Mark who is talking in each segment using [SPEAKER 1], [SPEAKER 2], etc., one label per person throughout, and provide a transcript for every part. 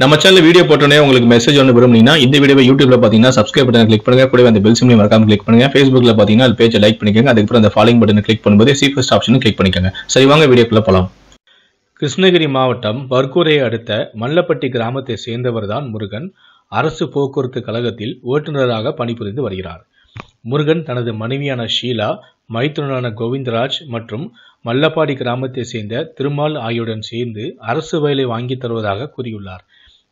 [SPEAKER 1] நம்ம channel video போட்டோன்னே உங்களுக்கு மெசேஜ் ஒன்று விரும்புனீங்கன்னா இந்த வீடியோ யூடியூப்ல பார்த்தீங்கன்னா சப்ஸ்கிரைப் பட்டன் கிளிக் பண்ணுங்க கூட அந்த பெல் சிம்லையும் மறக்காம கிளிக் பண்ணுங்க ஃபேஸ்புக்ல பார்த்தீங்கன்னா அது பேஜை லைக் பண்ணிக்கோங்க அதுக்கப்புறம் அந்த ஃபாலோ பட்டன் கிளிக் பண்ணும்போது சீஃபஸ்ட் ஆப்ஷன் கிளிக் பண்ணிக்கோங்க சரி வாங்க வீடியோக்குள்ள போலாம்
[SPEAKER 2] கிருஷ்ணகிரி மாவட்டம் பர்கூரையை அடுத்த மல்லப்பட்டி கிராமத்தை சேர்ந்தவர் தான் முருகன் அரசு போக்குவரத்து கழகத்தில் ஓட்டுநராக பணிபுரிந்து வருகிறார் முருகன் தனது மனைவியான ஷீலா மைத்துனரான கோவிந்தராஜ் மற்றும் மல்லப்பாடி கிராமத்தை சேர்ந்த திருமால் ஆகியோருடன் சேர்ந்து அரசு வயலை வாங்கி தருவதாக கூறியுள்ளார்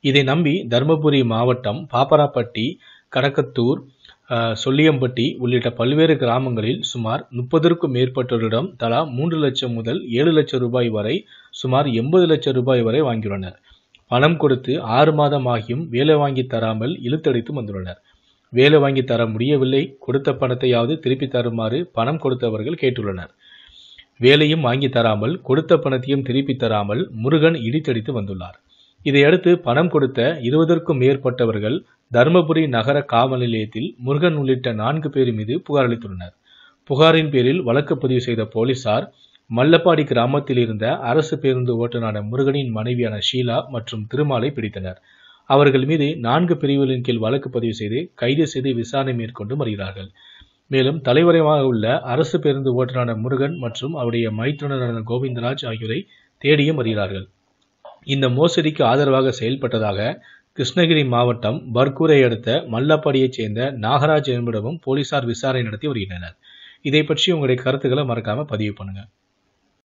[SPEAKER 2] இதை நம்பி தருமபுரி மாவட்டம் பாப்பராப்பட்டி கடக்கத்தூர் சொல்லியம்பட்டி உள்ளிட்ட பல்வேறு கிராமங்களில் சுமார் முப்பதற்கும் மேற்பட்டோரிடம் தலா மூன்று லட்சம் முதல் ஏழு லட்சம் ரூபாய் வரை சுமார் எண்பது லட்சம் ரூபாய் வரை வாங்கியுள்ளனர் பணம் கொடுத்து ஆறு மாதம் ஆகியும் வேலை வாங்கி தராமல் இழுத்தடித்து வந்துள்ளனர் வேலை வாங்கி தர முடியவில்லை கொடுத்த பணத்தையாவது திருப்பி தருமாறு பணம் கொடுத்தவர்கள் கேட்டுள்ளனர் வேலையும் வாங்கி தராமல் கொடுத்த பணத்தையும் திருப்பி தராமல் முருகன் இடித்தடித்து வந்துள்ளார் இதையடுத்து பணம் கொடுத்த இருபதற்கும் மேற்பட்டவர்கள் தருமபுரி நகர காவல் நிலையத்தில் முருகன் உள்ளிட்ட நான்கு பேர் மீது புகார் அளித்துள்ளனர் புகாரின் பேரில் வழக்கு பதிவு செய்த போலீசார் மல்லப்பாடி கிராமத்தில் இருந்த அரசு பேருந்து ஓட்டுநான முருகனின் மனைவியான ஷீலா மற்றும் திருமாலை பிடித்தனர் அவர்கள் மீது நான்கு பிரிவுகளின் கீழ் வழக்கு பதிவு செய்து கைது செய்து விசாரணை மேற்கொண்டு வருகிறார்கள் மேலும் தலைவரமாக உள்ள அரசு பேருந்து ஓட்டுநான முருகன் மற்றும் அவருடைய மைத்துனரான கோவிந்தராஜ் ஆகியோரை தேடியும் வருகிறார்கள் இந்த மோசடிக்கு ஆதரவாக செயல்பட்டதாக கிருஷ்ணகிரி மாவட்டம் பர்கூரை அடுத்த மல்லப்பாடியைச் சேர்ந்த நாகராஜ் என்பிடமும் போலீசார் விசாரணை நடத்தி வருகின்றனர் இதை பற்றி உங்களுடைய கருத்துக்களை மறக்காமல் பதிவு பண்ணுங்கள்